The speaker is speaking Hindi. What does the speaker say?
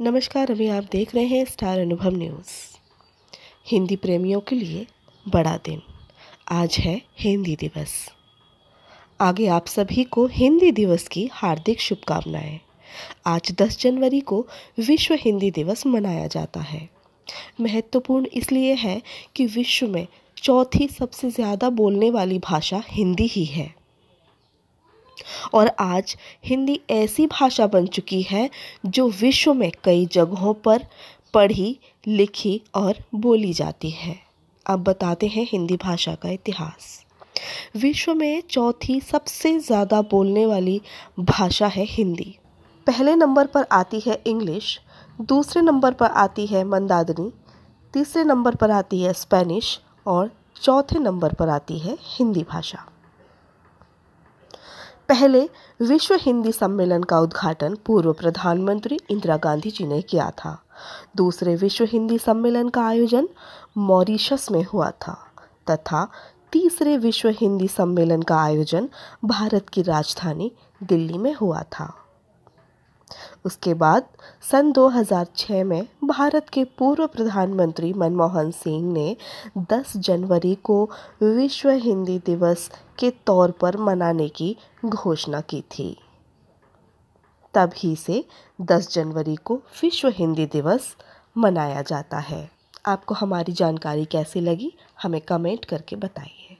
नमस्कार अभी आप देख रहे हैं स्टार अनुभव न्यूज़ हिंदी प्रेमियों के लिए बड़ा दिन आज है हिंदी दिवस आगे आप सभी को हिंदी दिवस की हार्दिक शुभकामनाएं आज 10 जनवरी को विश्व हिंदी दिवस मनाया जाता है महत्वपूर्ण इसलिए है कि विश्व में चौथी सबसे ज़्यादा बोलने वाली भाषा हिंदी ही है और आज हिंदी ऐसी भाषा बन चुकी है जो विश्व में कई जगहों पर पढ़ी लिखी और बोली जाती है अब बताते हैं हिंदी भाषा का इतिहास विश्व में चौथी सबसे ज़्यादा बोलने वाली भाषा है हिंदी पहले नंबर पर आती है इंग्लिश दूसरे नंबर पर आती है मंदादनी तीसरे नंबर पर आती है स्पेनिश और चौथे नंबर पर आती है हिंदी भाषा पहले विश्व हिंदी सम्मेलन का उद्घाटन पूर्व प्रधानमंत्री इंदिरा गांधी जी ने किया था दूसरे विश्व हिंदी सम्मेलन का आयोजन मॉरिशस में हुआ था तथा तीसरे विश्व हिंदी सम्मेलन का आयोजन भारत की राजधानी दिल्ली में हुआ था उसके बाद सन 2006 में भारत के पूर्व प्रधानमंत्री मनमोहन सिंह ने 10 जनवरी को विश्व हिंदी दिवस के तौर पर मनाने की घोषणा की थी तभी से 10 जनवरी को विश्व हिंदी दिवस मनाया जाता है आपको हमारी जानकारी कैसी लगी हमें कमेंट करके बताइए